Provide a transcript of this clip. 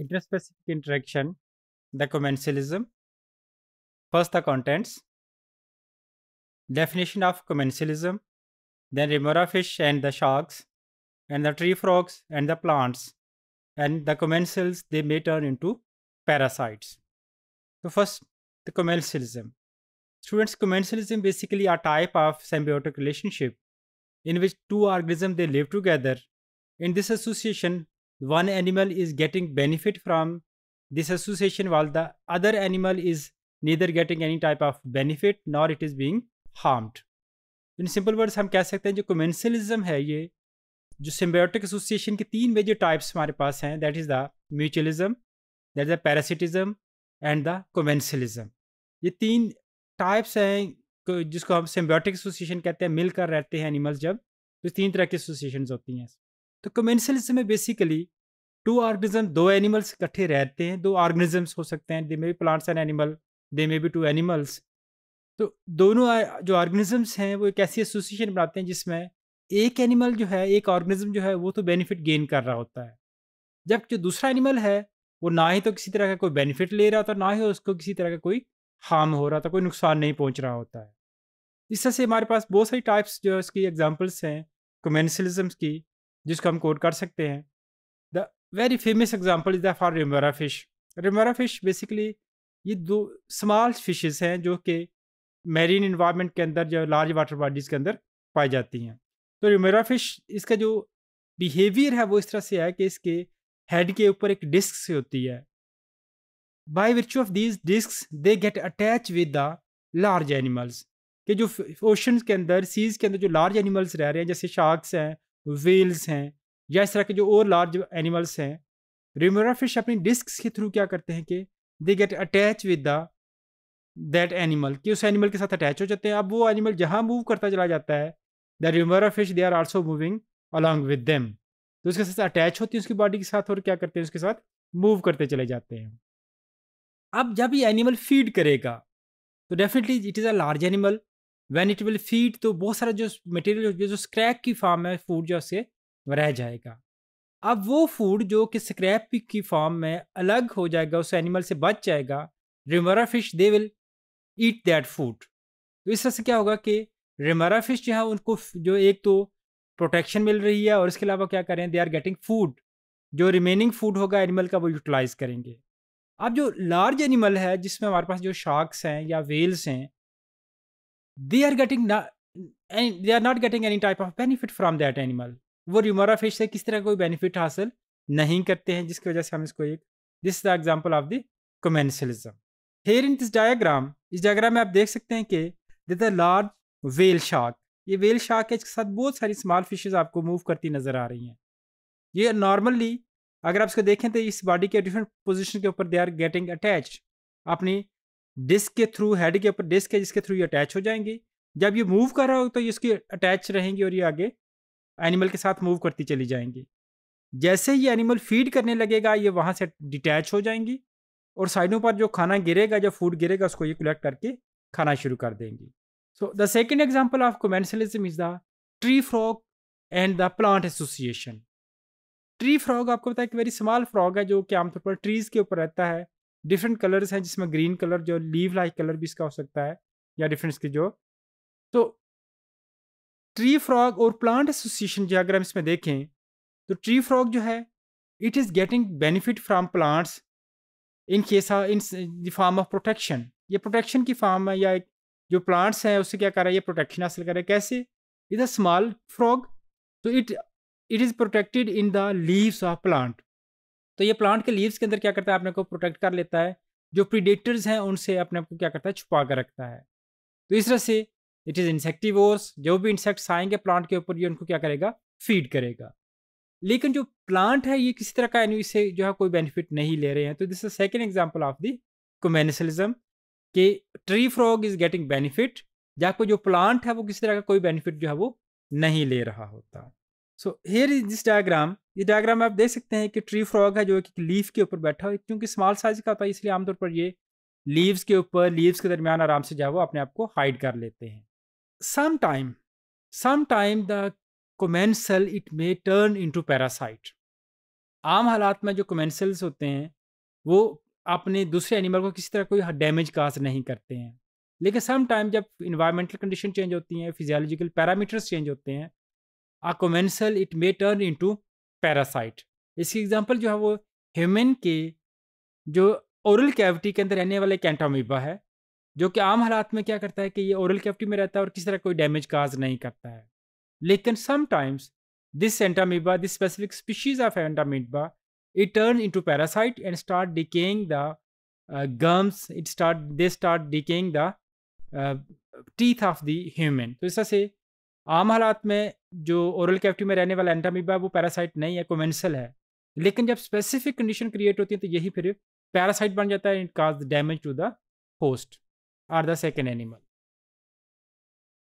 Interspecific interaction, the commensalism. First, the contents. Definition of commensalism, then remora fish and the sharks, and the tree frogs and the plants, and the commensals they may turn into parasites. So first, the commensalism. Students, commensalism basically a type of symbiotic relationship in which two organisms they live together. In this association, one animal is getting benefit from this association while the other animal is neither getting any type of benefit nor it is being harmed in simple words हम कह सकते हैं जो commensalism है ये जो symbiotic association के तीन मेजर टाइप्स हमारे पास हैं that is the mutualism that is the parasitism and the commensalism ये तीन टाइप्स हैं जिसको हम सिम्बायोटिक एसोसिएशन कहते हैं मिलकर रहते हैं एनिमल्स जब तो तीन तरह की एसोसिएशन होती हैं तो कमेंसलिज्म में बेसिकली टू ऑर्गेनिज्म दो एनिमल्स इकट्ठे रहते हैं दो ऑर्गेनिजम्स हो सकते हैं they may be plants and animal they may be two animals तो दोनों जो ऑर्गेनिजम्स हैं वो एक ऐसी एसोसिएशन बनाते हैं जिसमें एक एनिमल जो है एक ऑर्गेनिज्म जो है वो तो बेनिफिट गेन कर रहा होता है जब जो दूसरा एनिमल है वो ना ही तो किसी तरह का कोई बेनिफिट ले रहा था ना ही उसको किसी तरह का कोई हार्म हो रहा था कोई नुकसान नहीं पहुंच रहा होता है इस तरह से हमारे पास बहुत सारी टाइप्स जो है उसकी एग्जाम्पल्स हैं कमेंसलिज्म की जिसको हम कोड कर सकते हैं very famous example is the for remora fish remora fish basically ये दो स्मॉल फिशेस हैं जो कि मैरीन इन्वायरमेंट के अंदर जो लार्ज वाटर बॉडीज़ के अंदर पाई जाती हैं तो रिमेरा फिश इसका जो बिहेवियर है वो इस तरह से है कि इसके हेड के ऊपर एक डिस्क से होती है by which of these disc they get attach with the large animals के जो ओशन के अंदर सीज के अंदर जो लार्ज एनिमल्स रह रहे हैं जैसे शार्क्स हैं व्हील्स हैं या इस तरह के जो और लार्ज एनिमल्स हैं रिमोरा फिश अपनी डिस्क के थ्रू क्या करते हैं कि they get attach with the that animal कि उस एनिमल के साथ अटैच हो जाते हैं अब वो एनिमल जहाँ मूव करता चला जाता है the remora fish they are also moving along with them तो उसके साथ अटैच होती है उसकी बॉडी के साथ और क्या करते हैं उसके साथ मूव करते चले जाते हैं अब जब ये एनिमल फीड करेगा तो definitely it is a large animal when it will feed तो बहुत सारा जो मटेरियल जो स्क्रैक की फार्म है फूड जो उसके रह जाएगा अब वो फूड जो कि स्क्रैप की फॉर्म में अलग हो जाएगा उस एनिमल से बच जाएगा remora fish they will eat that food तो इस तरह से क्या होगा कि रिमरा फिश जो है उनको जो एक तो प्रोटेक्शन मिल रही है और इसके अलावा क्या करें दे आर गेटिंग फूड जो रिमेनिंग फूड होगा एनिमल का वो यूटिलाइज करेंगे अब जो लार्ज एनिमल है जिसमें हमारे पास जो शार्क्स हैं या वेल्स हैं they are getting they are not getting any type of benefit from that animal वो रिमोरा फिश से किस तरह कोई बेनिफिट हासिल नहीं करते हैं जिसकी वजह से हम इसको एक this is the example of the commensalism here in this diagram इस डायग्राम में आप देख सकते हैं कि this a large whale shark ये वेल शार्क है इसके साथ बहुत सारी स्मॉल फिशेज आपको मूव करती नज़र आ रही हैं ये नॉर्मली अगर आप इसको देखें तो इस बॉडी के डिफरेंट पोजिशन के ऊपर दे आर गेटिंग अटैच अपनी डिस्क के थ्रू हेड के ऊपर डिस्क है जिसके थ्रू ये अटैच हो जाएंगी जब ये मूव कर रहा हो तो ये इसकी अटैच रहेंगी और ये आगे एनिमल के साथ मूव करती चली जाएंगी जैसे ही एनिमल फीड करने लगेगा ये वहाँ से डिटैच हो जाएंगी और साइडों पर जो खाना गिरेगा जो फूड गिरेगा उसको ये कलेक्ट करके खाना शुरू कर देंगी so the second example of commensalism is the tree frog and the plant association tree frog आपको पता है कि वेरी स्मॉल फ्रॉग है जो कि आमतौर पर ट्रीज़ के ऊपर रहता है डिफरेंट कलर्स हैं जिसमें ग्रीन कलर जो लीव लाइक कलर भी इसका हो सकता है या डिफरेंट के जो तो ट्री फ्रॉग और प्लांट एसोसिएशन जो अगर हम इसमें देखें तो ट्री फ्रॉग जो है it is getting benefit from plants in case in the form of protection ये प्रोटेक्शन की फार्म है या जो प्लांट्स हैं उससे क्या कर रहा है ये प्रोटेक्शन हासिल कर रहा है कैसे इज अ स्मॉल फ्रॉग तो it it is protected in the leaves of plant तो ये प्लांट के लीव्स के अंदर क्या करता है अपने को प्रोटेक्ट कर लेता है जो प्रीडेटर्स हैं उनसे अपने को क्या करता है छुपा कर रखता है तो इस तरह से इट इज इंसेक्टिवोर्स जो भी इंसेक्ट्स आएंगे प्लांट के ऊपर ये उनको क्या करेगा फीड करेगा लेकिन जो प्लांट है ये किसी तरह का से जो है कोई बेनिफिट नहीं ले रहे हैं तो this is second example of the commensalism कि tree frog is getting benefit या कोई जो प्लांट है वो किसी तरह का कोई बेनिफिट जो है वो नहीं ले रहा होता so here is this diagram ये डायग्राम आप देख सकते हैं कि ट्री फ्रॉग है जो एक लीफ के ऊपर बैठा हुआ क्योंकि स्मॉल साइज का होता है इसलिए आमतौर पर ये लीव्स के ऊपर लीव्स के दरमियान आराम से जो है वो अपने आप को हाइड कर लेते हैं sometime sometime the commensal it may turn into parasite आम हालात में जो कमेंसल्स होते हैं वो अपने दूसरे एनिमल को किसी तरह कोई डैमेज काज नहीं करते हैं लेकिन सम टाइम जब इन्वायरमेंटल कंडीशन चेंज होती हैं फिजियोलॉजिकल पैरामीटर्स चेंज होते हैं a commensal it may turn into parasite इसकी एग्जांपल जो है वो ह्यूमन के जो ओरल कैविटी के अंदर रहने वाले कैंटामिबा है जो कि आम हालात में क्या करता है कि ये ओरल कैफ्टी में रहता है और किसी तरह कोई डैमेज काज नहीं करता है लेकिन sometimes this entamoeba this specific species of entamoeba it turn into parasite and start decaying the gums it start they start decaying the teeth of the human तो इस से आम हालात में जो ओरल कैफ्टी में रहने वाला एंटामीबा वो पैरासाइट नहीं है कोमेंसल है लेकिन जब स्पेसिफिक कंडीशन क्रिएट होती है तो यही फिर पैरासाइट बन जाता है it cause damage to the host are the second animal.